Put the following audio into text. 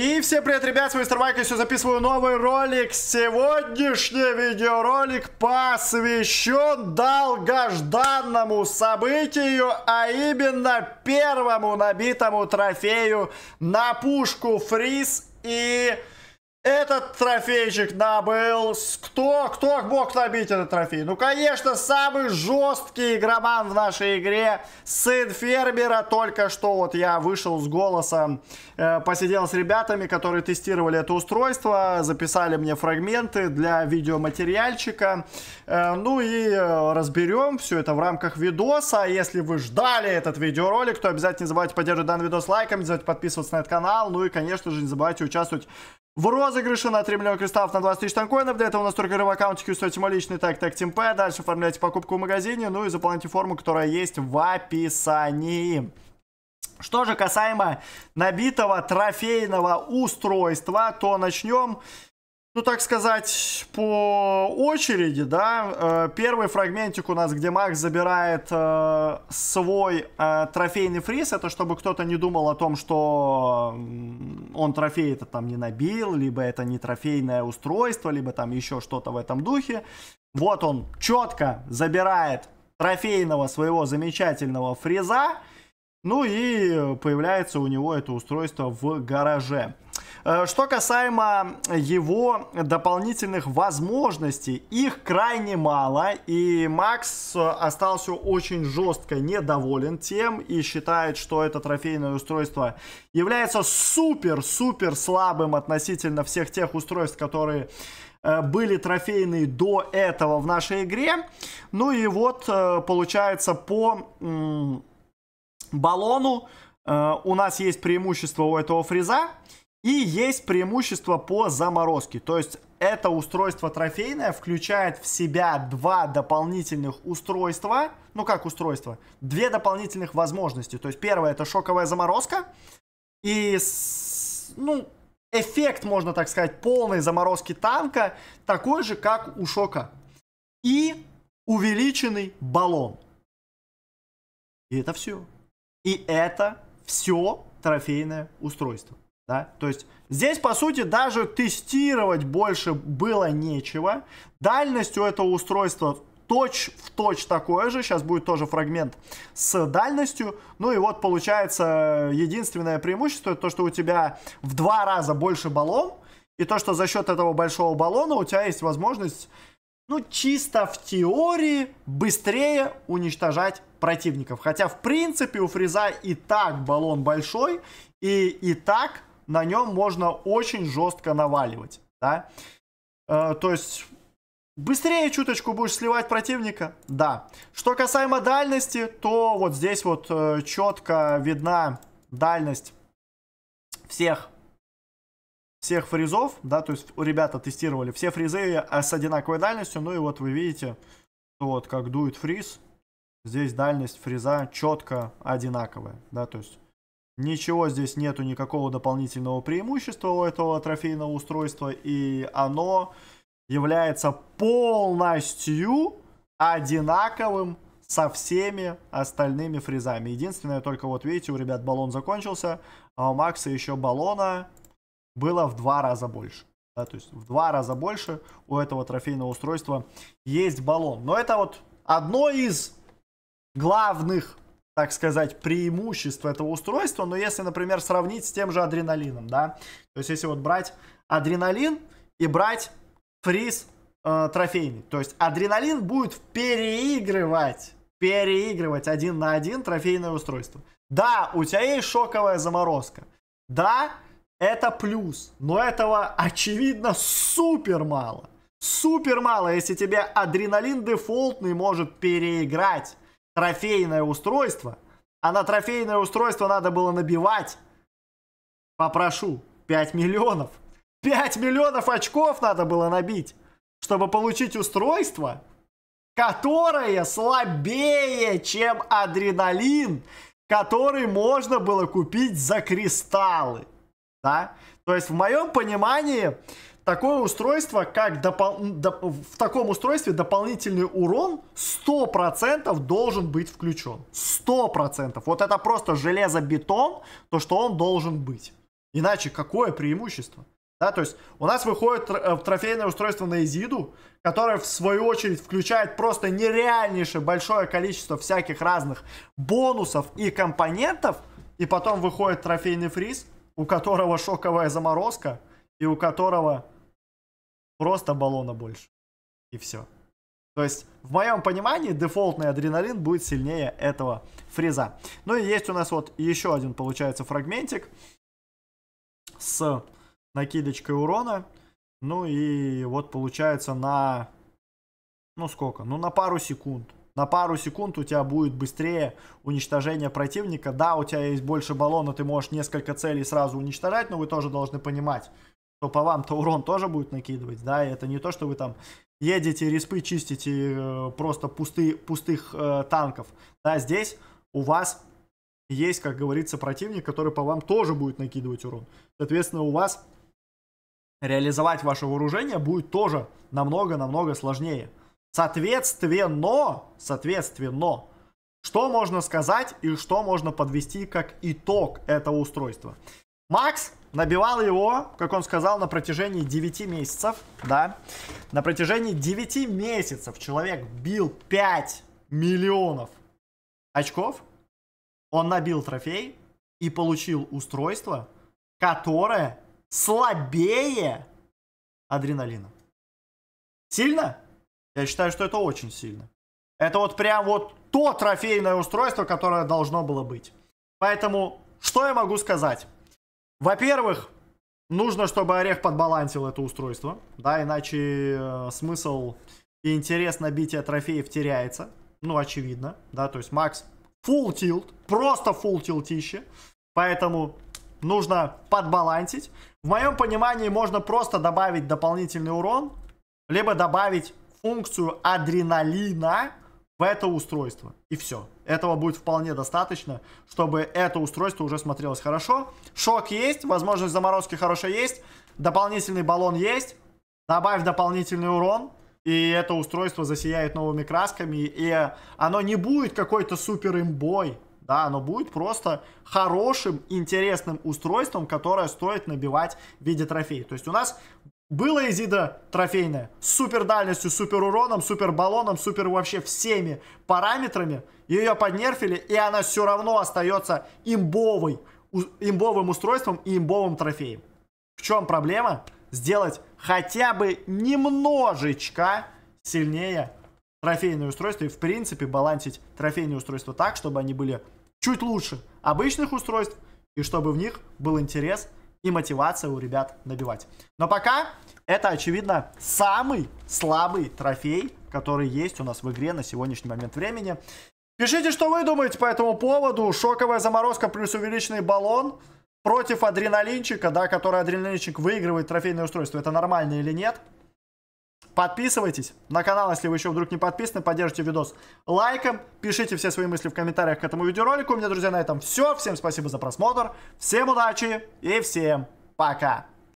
И всем привет, ребят, с вами Мистер Майк, я сегодня записываю новый ролик. Сегодняшний видеоролик посвящен долгожданному событию, а именно первому набитому трофею на пушку Фриз и этот трофейчик набыл. Кто, кто мог набить этот трофей? Ну, конечно, самый жесткий игроман в нашей игре. Сын фермера. Только что вот я вышел с голосом, э, посидел с ребятами, которые тестировали это устройство, записали мне фрагменты для видеоматериальчика. Э, ну и э, разберем все это в рамках видоса. Если вы ждали этот видеоролик, то обязательно не забывайте поддерживать данный видос лайком, не забывайте подписываться на этот канал. Ну и, конечно же, не забывайте участвовать в розыгрыше на 3 миллиона кристаллов на 20 тысяч танкоинов. Для этого у нас только рыбакаунтики, устроите мой личный так, так, ТМП. Дальше оформляйте покупку в магазине, ну и заполните форму, которая есть в описании. Что же касаемо набитого трофейного устройства, то начнем ну, так сказать, по очереди, да, э, первый фрагментик у нас, где Макс забирает э, свой э, трофейный фриз, это чтобы кто-то не думал о том, что он трофей это там не набил, либо это не трофейное устройство, либо там еще что-то в этом духе. Вот он четко забирает трофейного своего замечательного фреза, ну и появляется у него это устройство в гараже. Э, что касаемо его дополнительных возможностей, их крайне мало, и Макс остался очень жестко недоволен тем и считает, что это трофейное устройство является супер-супер слабым относительно всех тех устройств, которые э, были трофейные до этого в нашей игре. Ну и вот э, получается по баллону. Э, у нас есть преимущество у этого фреза. И есть преимущество по заморозке. То есть это устройство трофейное включает в себя два дополнительных устройства. Ну как устройство? Две дополнительных возможности. То есть первое это шоковая заморозка. И ну, эффект, можно так сказать, полной заморозки танка такой же, как у шока. И увеличенный баллон. И это все. И это все трофейное устройство. Да? То есть здесь, по сути, даже тестировать больше было нечего. Дальность у этого устройства точь в точь такое же. Сейчас будет тоже фрагмент с дальностью. Ну и вот получается э, единственное преимущество, это то, что у тебя в два раза больше баллон. И то, что за счет этого большого баллона у тебя есть возможность ну, чисто в теории быстрее уничтожать противников. Хотя, в принципе, у Фриза и так баллон большой, и и так на нем можно очень жестко наваливать, да. Э, то есть, быстрее чуточку будешь сливать противника, да. Что касаемо дальности, то вот здесь вот э, четко видна дальность всех всех фрезов, да, то есть ребята тестировали все фрезы э, с одинаковой дальностью, ну и вот вы видите, вот как дует фриз, здесь дальность фреза четко одинаковая, да, то есть ничего здесь нету никакого дополнительного преимущества у этого трофейного устройства, и оно является полностью одинаковым со всеми остальными фрезами. Единственное, только вот видите, у ребят баллон закончился, а у Макса еще баллона было в два раза больше. Да, то есть в два раза больше у этого трофейного устройства есть баллон. Но это вот одно из главных, так сказать, преимуществ этого устройства. Но если, например, сравнить с тем же адреналином, да, то есть если вот брать адреналин и брать фриз э, трофейный, то есть адреналин будет переигрывать, переигрывать один на один трофейное устройство. Да, у тебя есть шоковая заморозка. Да, это плюс, но этого, очевидно, супер мало. Супер мало, если тебе адреналин дефолтный может переиграть трофейное устройство, а на трофейное устройство надо было набивать, попрошу, 5 миллионов. 5 миллионов очков надо было набить, чтобы получить устройство, которое слабее, чем адреналин, который можно было купить за кристаллы да? То есть в моем понимании такое устройство, как допол... доп... в таком устройстве дополнительный урон 100% должен быть включен. 100%. Вот это просто железобетон, то, что он должен быть. Иначе какое преимущество? Да, то есть у нас выходит э, трофейное устройство на Изиду, которое в свою очередь включает просто нереальнейшее большое количество всяких разных бонусов и компонентов, и потом выходит трофейный фриз – у которого шоковая заморозка и у которого просто баллона больше. И все. То есть, в моем понимании, дефолтный адреналин будет сильнее этого фреза. Ну и есть у нас вот еще один, получается, фрагментик с накидочкой урона. Ну и вот получается на... Ну сколько? Ну на пару секунд на пару секунд у тебя будет быстрее уничтожение противника. Да, у тебя есть больше баллона, ты можешь несколько целей сразу уничтожать, но вы тоже должны понимать, что по вам-то урон тоже будет накидывать, да, и это не то, что вы там едете, респы чистите э, просто пусты, пустых э, танков, да, здесь у вас есть, как говорится, противник, который по вам тоже будет накидывать урон. Соответственно, у вас реализовать ваше вооружение будет тоже намного-намного сложнее. Соответственно, соответственно, что можно сказать и что можно подвести как итог этого устройства? Макс набивал его, как он сказал, на протяжении 9 месяцев, да. На протяжении 9 месяцев человек бил 5 миллионов очков. Он набил трофей и получил устройство, которое слабее адреналина. Сильно? Я считаю, что это очень сильно. Это вот прям вот то трофейное устройство, которое должно было быть. Поэтому, что я могу сказать? Во-первых, нужно, чтобы Орех подбалансил это устройство. Да, иначе э, смысл и интерес набития трофеев теряется. Ну, очевидно, да, то есть Макс full tilt, просто full тилтище. Поэтому нужно подбалансить. В моем понимании можно просто добавить дополнительный урон, либо добавить функцию адреналина в это устройство. И все. Этого будет вполне достаточно, чтобы это устройство уже смотрелось хорошо. Шок есть, возможность заморозки хорошая есть, дополнительный баллон есть, добавь дополнительный урон, и это устройство засияет новыми красками, и оно не будет какой-то супер имбой, да, оно будет просто хорошим, интересным устройством, которое стоит набивать в виде трофея. То есть у нас было Изида трофейная, С супер дальностью, супер уроном, супер баллоном, супер вообще всеми параметрами. Ее поднерфили, и она все равно остается имбовой, имбовым устройством и имбовым трофеем. В чем проблема? Сделать хотя бы немножечко сильнее трофейные устройства и в принципе балансить трофейные устройства так, чтобы они были чуть лучше обычных устройств и чтобы в них был интерес и мотивация у ребят набивать. Но пока это, очевидно, самый слабый трофей, который есть у нас в игре на сегодняшний момент времени. Пишите, что вы думаете по этому поводу. Шоковая заморозка плюс увеличенный баллон против адреналинчика, да, который адреналинчик выигрывает трофейное устройство. Это нормально или нет? Подписывайтесь на канал, если вы еще вдруг не подписаны, поддержите видос лайком, пишите все свои мысли в комментариях к этому видеоролику. У меня, друзья, на этом все. Всем спасибо за просмотр, всем удачи и всем пока!